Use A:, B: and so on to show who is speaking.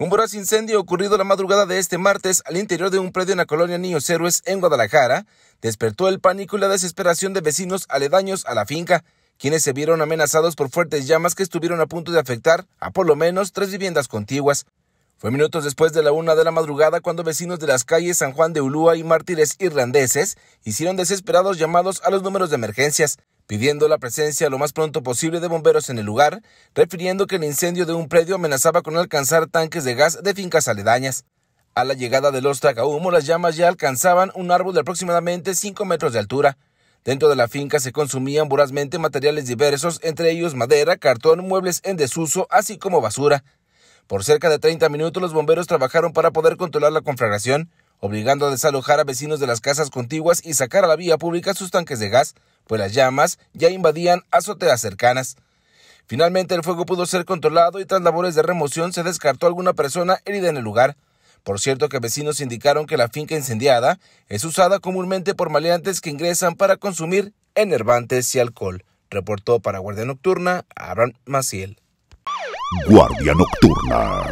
A: Un voraz incendio ocurrido la madrugada de este martes al interior de un predio en la colonia Niños Héroes en Guadalajara despertó el pánico y la desesperación de vecinos aledaños a la finca, quienes se vieron amenazados por fuertes llamas que estuvieron a punto de afectar a por lo menos tres viviendas contiguas. Fue minutos después de la una de la madrugada cuando vecinos de las calles San Juan de Ulúa y Mártires Irlandeses hicieron desesperados llamados a los números de emergencias pidiendo la presencia lo más pronto posible de bomberos en el lugar, refiriendo que el incendio de un predio amenazaba con alcanzar tanques de gas de fincas aledañas. A la llegada del los humo, las llamas ya alcanzaban un árbol de aproximadamente 5 metros de altura. Dentro de la finca se consumían vorazmente materiales diversos, entre ellos madera, cartón, muebles en desuso, así como basura. Por cerca de 30 minutos los bomberos trabajaron para poder controlar la conflagración, obligando a desalojar a vecinos de las casas contiguas y sacar a la vía pública sus tanques de gas, pues las llamas ya invadían azoteas cercanas. Finalmente el fuego pudo ser controlado y tras labores de remoción se descartó alguna persona herida en el lugar. Por cierto que vecinos indicaron que la finca incendiada es usada comúnmente por maleantes que ingresan para consumir enervantes y alcohol, reportó para Guardia Nocturna Abraham Maciel. Guardia Nocturna.